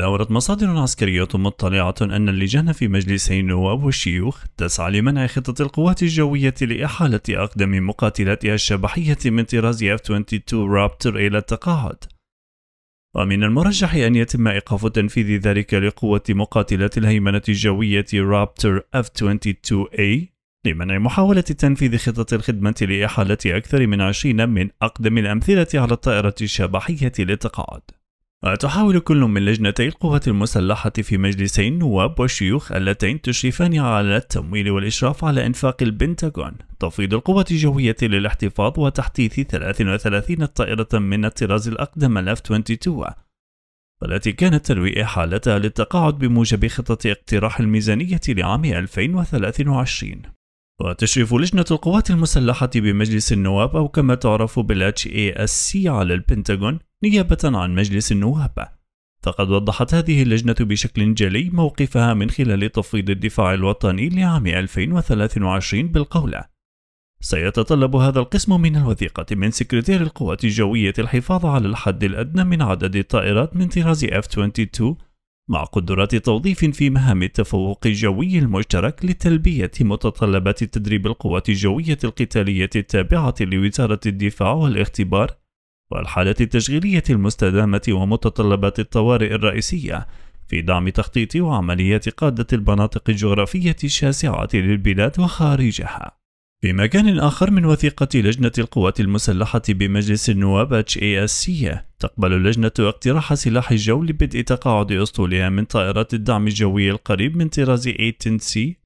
ودعورت مصادر عسكرية مطلعة أن اللجان في مجلس النواب والشيوخ تسعى لمنع خطة القوات الجوية لإحالة أقدم مقاتلاتها الشبحية من طراز F-22 رابتر إلى التقاعد ومن المرجح أن يتم إيقاف تنفيذ ذلك لقوة مقاتلات الهيمنة الجوية رابتر F-22A لمنع محاولة تنفيذ خطة الخدمة لإحالة أكثر من 20 من أقدم الأمثلة على الطائرة الشبحية للتقاعد وتحاول كل من لجنتي القوات المسلحة في مجلسي النواب والشيوخ اللتين تشرفان على التمويل والإشراف على إنفاق البنتاغون تفويض القوات الجوية للاحتفاظ وتحديث 33 طائرة من الطراز الأقدم الأف 22 والتي كانت تلوي إحالتها للتقاعد بموجب خطة اقتراح الميزانية لعام 2023 وتشرف لجنة القوات المسلحة بمجلس النواب أو كما تعرف بالاتش اي اس سي على البنتاغون نيابة عن مجلس النواب فقد وضحت هذه اللجنة بشكل جلي موقفها من خلال تفويض الدفاع الوطني لعام 2023 بالقول سيتطلب هذا القسم من الوثيقة من سكرتير القوات الجوية الحفاظ على الحد الأدنى من عدد الطائرات من طراز F-22 مع قدرات توظيف في مهام التفوق الجوي المشترك لتلبية متطلبات تدريب القوات الجوية القتالية التابعة لوزارة الدفاع والاختبار والحالة التشغيلية المستدامة ومتطلبات الطوارئ الرئيسية في دعم تخطيط وعمليات قادة المناطق الجغرافية الشاسعة للبلاد وخارجها بمكان آخر من وثيقة لجنة القوات المسلحة بمجلس النواب اتش اي اس تقبل اللجنة اقتراح سلاح الجو لبدء تقاعد أسطولها من طائرات الدعم الجوي القريب من طراز 18 سي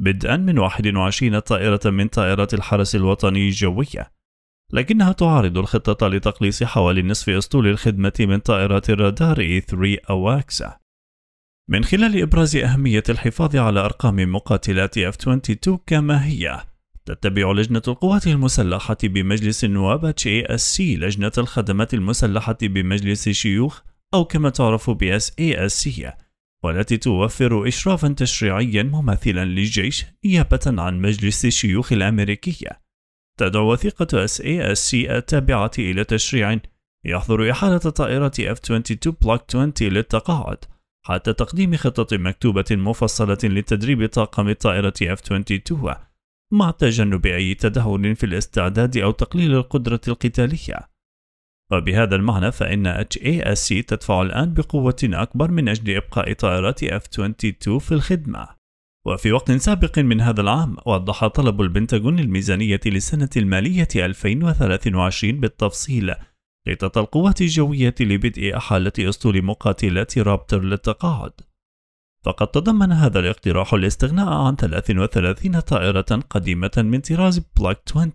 بدءا من 21 طائرة من طائرات الحرس الوطني الجوية لكنها تعارض الخطة لتقليص حوالي نصف أسطول الخدمة من طائرات الرادار اي 3 أواكسا من خلال إبراز أهمية الحفاظ على أرقام مقاتلات F-22 كما هي تتبع لجنة القوات المسلحة بمجلس النواب HASC لجنة الخدمات المسلحة بمجلس الشيوخ أو كما تعرف بـ SASC والتي توفر إشرافا تشريعيا مماثلا للجيش نيابة عن مجلس الشيوخ الأمريكية تدعو وثيقة SASC التابعة إلى تشريع يحظر إحالة طائرة F-22 بلاك 20 للتقاعد حتى تقديم خطة مكتوبة مفصلة لتدريب طاقم الطائرة F-22 مع تجنب أي تدهور في الاستعداد أو تقليل القدرة القتالية وبهذا المعنى فإن HASC تدفع الآن بقوة أكبر من أجل إبقاء طائرات F-22 في الخدمة وفي وقت سابق من هذا العام وضح طلب البنتاغون الميزانية للسنة المالية 2023 بالتفصيل خطط القوات الجوية لبدء أحالة أسطول مقاتلات رابتر للتقاعد فقد تضمن هذا الاقتراح الاستغناء عن 33 طائرة قديمة من طراز بلاك 20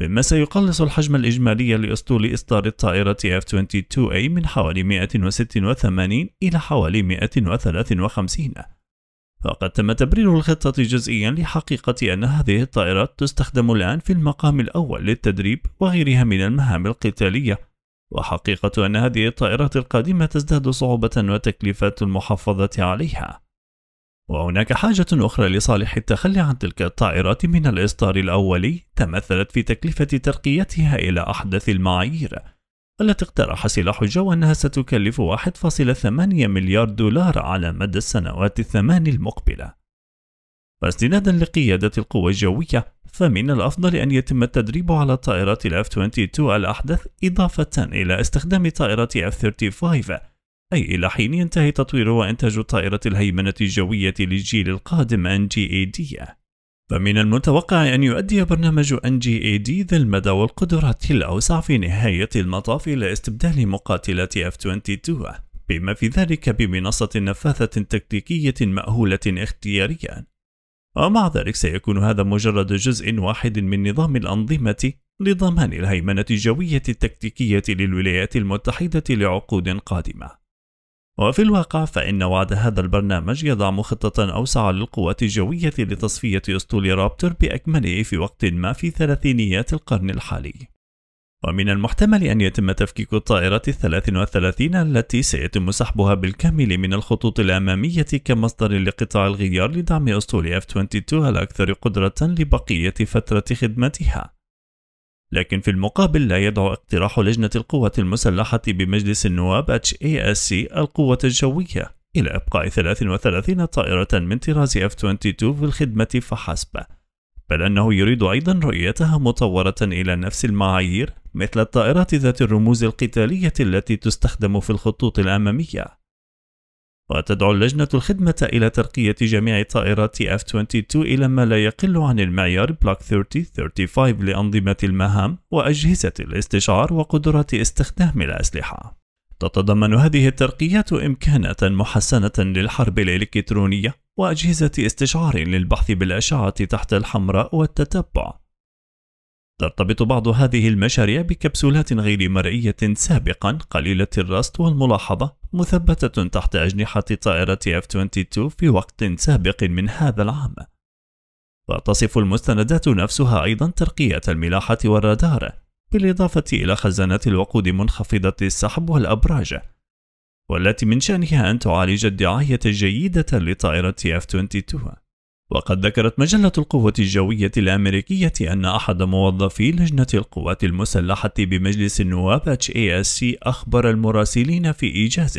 مما سيقلص الحجم الإجمالي لأسطول إصدار الطائرة F-22A من حوالي 186 إلى حوالي 153 فقد تم تبرير الخطة جزئيا لحقيقة أن هذه الطائرات تستخدم الآن في المقام الأول للتدريب وغيرها من المهام القتالية وحقيقة أن هذه الطائرات القديمة تزداد صعوبة وتكلفة المحافظة عليها وهناك حاجة أخرى لصالح التخلي عن تلك الطائرات من الإصدار الأولي تمثلت في تكلفة ترقيتها إلى أحدث المعايير التي اقترح سلاح الجو أنها ستكلف 1.8 مليار دولار على مدى السنوات الثمان المقبلة واستنادا لقيادة القوى الجوية فمن الأفضل أن يتم التدريب على طائرات الـ F-22 الأحدث إضافة إلى استخدام طائرات F-35 أي إلى حين ينتهي تطوير وإنتاج طائرة الهيمنة الجوية للجيل القادم NGAD فمن المتوقع أن يؤدي برنامج NGAD ذا المدى والقدرات الأوسع في نهاية المطاف إلى استبدال مقاتلات F-22 بما في ذلك بمنصة نفاثة تكتيكية مأهولة اختياريا ومع ذلك سيكون هذا مجرد جزء واحد من نظام الأنظمة لضمان الهيمنة الجوية التكتيكية للولايات المتحدة لعقود قادمة. وفي الواقع فإن وعد هذا البرنامج يضع مخططا أوسع للقوات الجوية لتصفية أسطول رابتر بأكمله في وقت ما في ثلاثينيات القرن الحالي. ومن المحتمل أن يتم تفكيك الطائرات الثلاث والثلاثين التي سيتم سحبها بالكامل من الخطوط الأمامية كمصدر لقطاع الغيار لدعم أسطول F-22 الأكثر قدرة لبقية فترة خدمتها لكن في المقابل لا يدعو اقتراح لجنة القوة المسلحة بمجلس النواب HASC القوة الجوية إلى إبقاء 33 طائرة من طراز F-22 في الخدمة فحسب بل أنه يريد أيضا رؤيتها مطورة إلى نفس المعايير مثل الطائرات ذات الرموز القتالية التي تستخدم في الخطوط الأمامية وتدعو اللجنة الخدمة إلى ترقية جميع طائرات F-22 إلى ما لا يقل عن المعيار بلوك 30-35 لأنظمة المهام وأجهزة الاستشعار وقدرات استخدام الأسلحة تتضمن هذه الترقيات إمكانات محسنة للحرب الإلكترونية وأجهزة استشعار للبحث بالأشعة تحت الحمراء والتتبع. ترتبط بعض هذه المشاريع بكبسولات غير مرئية سابقا قليلة الرصد والملاحظة مثبتة تحت أجنحة طائرة F-22 في وقت سابق من هذا العام. وتصف المستندات نفسها أيضا ترقية الملاحة والرادار بالإضافة إلى خزانات الوقود منخفضة السحب والأبراج والتي من شأنها أن تعالج الدعاية الجيدة لطائرة F-22 وقد ذكرت مجلة القوة الجوية الأمريكية أن أحد موظفي لجنة القوات المسلحة بمجلس النواب HASC أخبر المراسلين في إيجاز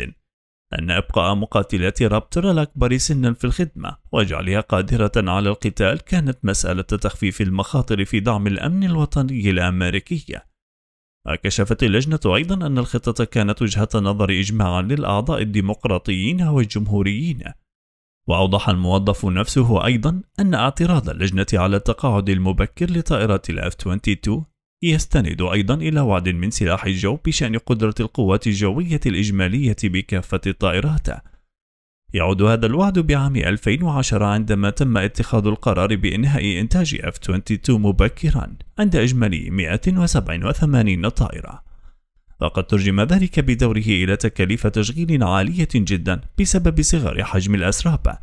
أن إبقاء مقاتلات رابتر الأكبر سنا في الخدمة وجعلها قادرة على القتال كانت مسألة تخفيف المخاطر في دعم الأمن الوطني الأمريكي وكشفت اللجنة أيضا أن الخطة كانت وجهة نظر إجماعا للأعضاء الديمقراطيين والجمهوريين وأوضح الموظف نفسه أيضا أن اعتراض اللجنة على التقاعد المبكر لطائرات الاف 22 يستند أيضا إلى وعد من سلاح الجو بشأن قدرة القوات الجوية الإجمالية بكافة الطائرات يعود هذا الوعد بعام 2010 عندما تم اتخاذ القرار بإنهاء إنتاج F-22 مبكرا عند إجمالي 187 طائرة وقد ترجم ذلك بدوره إلى تكاليف تشغيل عالية جدا بسبب صغر حجم الأسراب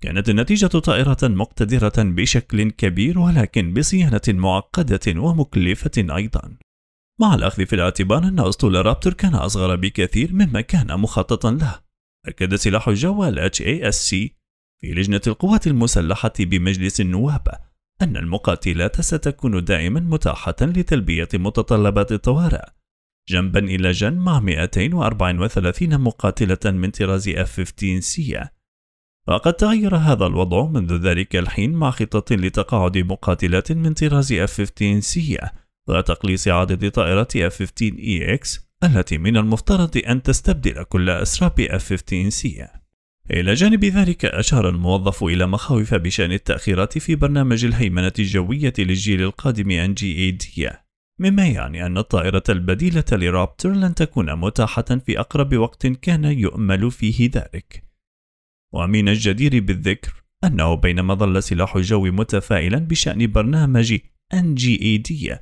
كانت النتيجة طائرة مقتدرة بشكل كبير ولكن بصيانة معقدة ومكلفة أيضا مع الأخذ في الاعتبار أن أسطول رابتور كان أصغر بكثير مما كان مخططا له أكد سلاح الجو HASC في لجنة القوات المسلحة بمجلس النواب أن المقاتلات ستكون دائما متاحة لتلبية متطلبات الطوارئ جنبا إلى جنب مع 234 مقاتلة من طراز F-15C وقد تغير هذا الوضع منذ ذلك الحين مع خطة لتقاعد مقاتلات من طراز F-15C وتقليص عدد طائرات F-15EX التي من المفترض أن تستبدل كل أسراب F-15C إلى جانب ذلك أشار الموظف إلى مخاوف بشأن التأخيرات في برنامج الهيمنة الجوية للجيل القادم NGAD مما يعني أن الطائرة البديلة لرابتر لن تكون متاحة في أقرب وقت كان يؤمل فيه ذلك ومن الجدير بالذكر أنه بينما ظل سلاح الجو متفائلا بشأن برنامج NGAD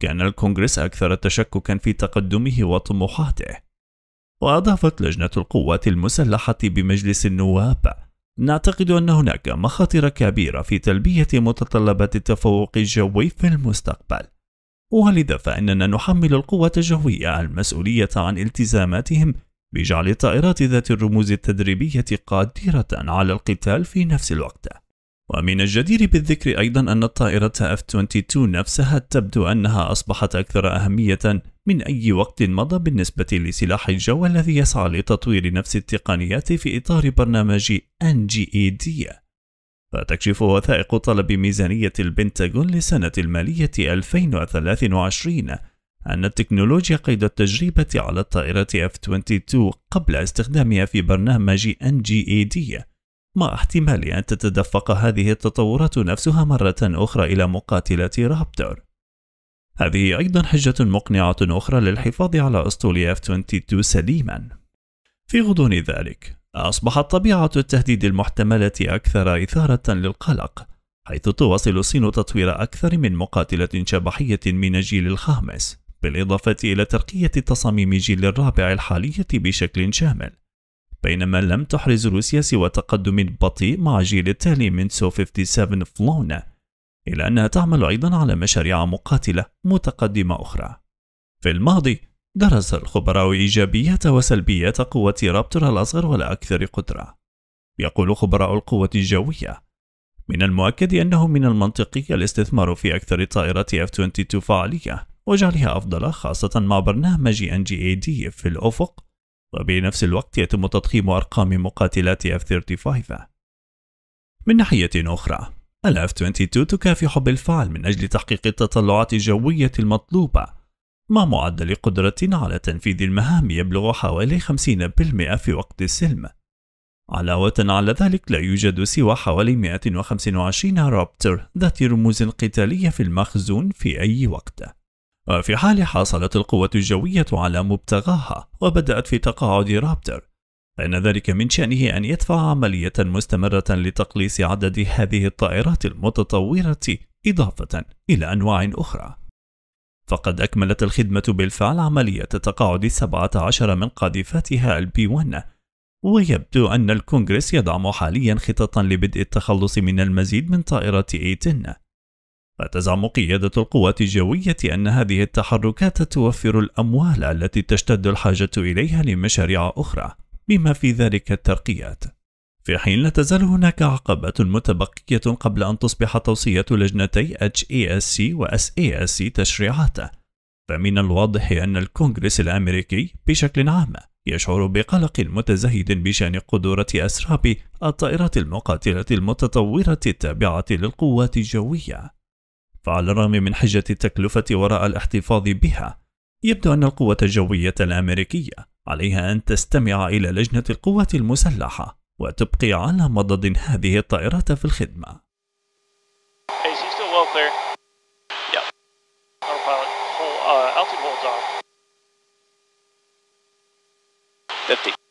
كان الكونغرس أكثر تشككا في تقدمه وطموحاته وأضافت لجنة القوات المسلحة بمجلس النواب نعتقد أن هناك مخاطر كبيرة في تلبية متطلبات التفوق الجوي في المستقبل ولذا فإننا نحمل القوات الجوية المسؤولية عن التزاماتهم بجعل الطائرات ذات الرموز التدريبية قادرة على القتال في نفس الوقت ومن الجدير بالذكر أيضا أن الطائرة F-22 نفسها تبدو أنها أصبحت أكثر أهمية من أي وقت مضى بالنسبة لسلاح الجو الذي يسعى لتطوير نفس التقنيات في إطار برنامج NGED فتكشف وثائق طلب ميزانية البنتاغون لسنة المالية 2023 أن التكنولوجيا قيد التجربة على الطائرة F-22 قبل استخدامها في برنامج NGED مع احتمال أن تتدفق هذه التطورات نفسها مرة أخرى إلى مقاتلة رابتر هذه أيضا حجة مقنعة أخرى للحفاظ على أسطول F-22 سليما في غضون ذلك أصبحت طبيعة التهديد المحتملة أكثر إثارة للقلق حيث تواصل الصين تطوير أكثر من مقاتلة شبحية من الجيل الخامس بالإضافة إلى ترقية تصاميم جيل الرابع الحالية بشكل شامل بينما لم تحرز روسيا سوى تقدم بطيء مع جيل التالي من سو 57 فلون إلا أنها تعمل أيضا على مشاريع مقاتلة متقدمة أخرى في الماضي درس الخبراء إيجابيات وسلبيات قوة رابتر الأصغر والأكثر قدرة يقول خبراء القوة الجوية من المؤكد أنه من المنطقي الاستثمار في أكثر طائرات F-22 فعالية وجعلها أفضل خاصة مع برنامج NGAD في الأفق وبنفس الوقت يتم تضخيم أرقام مقاتلات F-35 من ناحية أخرى ال F-22 تكافح بالفعل من أجل تحقيق التطلعات الجوية المطلوبة مع معدل قدرة على تنفيذ المهام يبلغ حوالي 50% في وقت السلم علاوة على ذلك لا يوجد سوى حوالي 125 رابتر ذات رموز قتالية في المخزون في أي وقت وفي حال حصلت القوة الجوية على مبتغاها وبدأت في تقاعد رابتر فإن ذلك من شأنه أن يدفع عملية مستمرة لتقليص عدد هذه الطائرات المتطورة إضافة إلى أنواع أخرى فقد أكملت الخدمة بالفعل عملية تقاعد 17 من قاذفاتها البي 1 ويبدو أن الكونغرس يدعم حاليا خططا لبدء التخلص من المزيد من طائرات إيتن فتزعم قيادة القوات الجوية أن هذه التحركات توفر الأموال التي تشتد الحاجة إليها لمشاريع أخرى بما في ذلك الترقيات في حين لا تزال هناك عقبات متبقية قبل أن تصبح توصية لجنتي HASC و SASC تشريعات فمن الواضح أن الكونغرس الأمريكي بشكل عام يشعر بقلق متزايد بشأن قدرة أسراب الطائرات المقاتلة المتطورة التابعة للقوات الجوية فعلى الرغم من حجة التكلفة وراء الاحتفاظ بها يبدو أن القوة الجوية الأمريكية عليها أن تستمع إلى لجنة القوة المسلحة وتبقي على مضض هذه الطائرات في الخدمة uh, Fifty.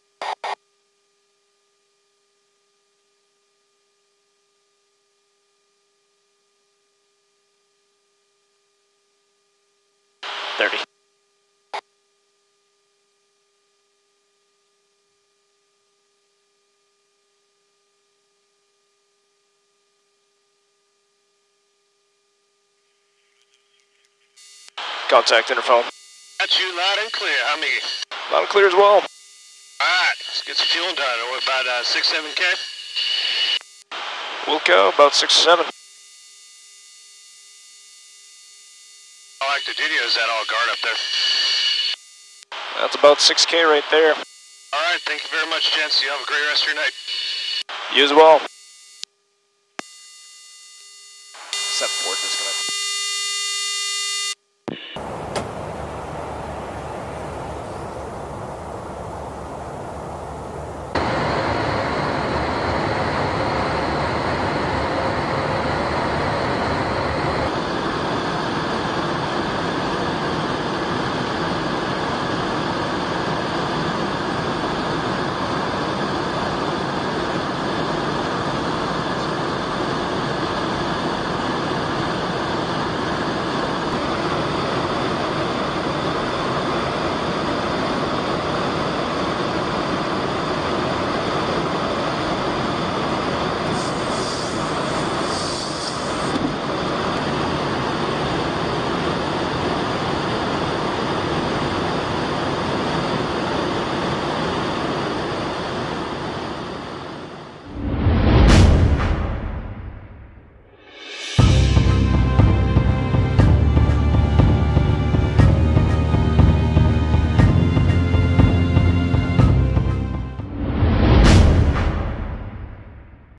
Contact interphone. Got you loud and clear. How many? Loud and clear as well. All right, let's get some fuel done. We're about uh, six, seven k. We'll go about six, seven. How active duty is that all guard up there? That's about six k right there. All right, thank you very much, gents. You have a great rest of your night. You as well. Seven four gonna.